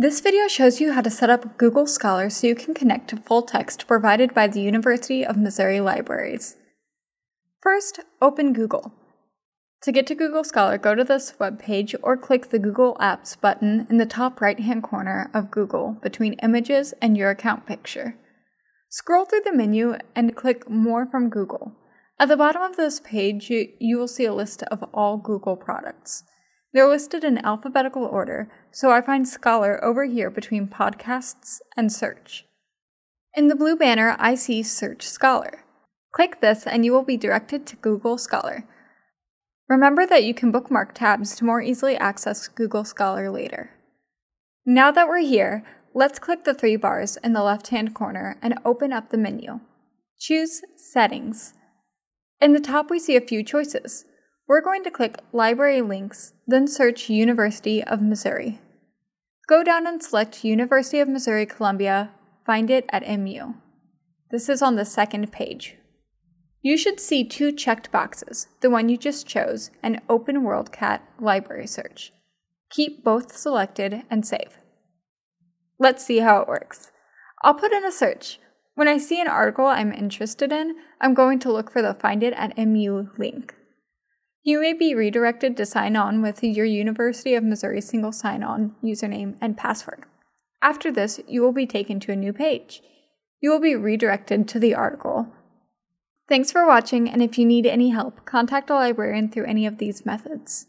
This video shows you how to set up Google Scholar so you can connect to full text provided by the University of Missouri Libraries. First, open Google. To get to Google Scholar, go to this web page or click the Google Apps button in the top right-hand corner of Google between Images and Your Account Picture. Scroll through the menu and click More from Google. At the bottom of this page, you, you will see a list of all Google products. They're listed in alphabetical order, so I find Scholar over here between podcasts and search. In the blue banner, I see Search Scholar. Click this and you will be directed to Google Scholar. Remember that you can bookmark tabs to more easily access Google Scholar later. Now that we're here, let's click the three bars in the left-hand corner and open up the menu. Choose Settings. In the top, we see a few choices. We're going to click Library Links, then search University of Missouri. Go down and select University of Missouri Columbia, find it at MU. This is on the second page. You should see two checked boxes, the one you just chose and Open WorldCat Library Search. Keep both selected and save. Let's see how it works. I'll put in a search. When I see an article I'm interested in, I'm going to look for the Find It at MU link. You may be redirected to sign on with your University of Missouri single sign on username and password. After this, you will be taken to a new page. You will be redirected to the article. Thanks for watching, and if you need any help, contact a librarian through any of these methods.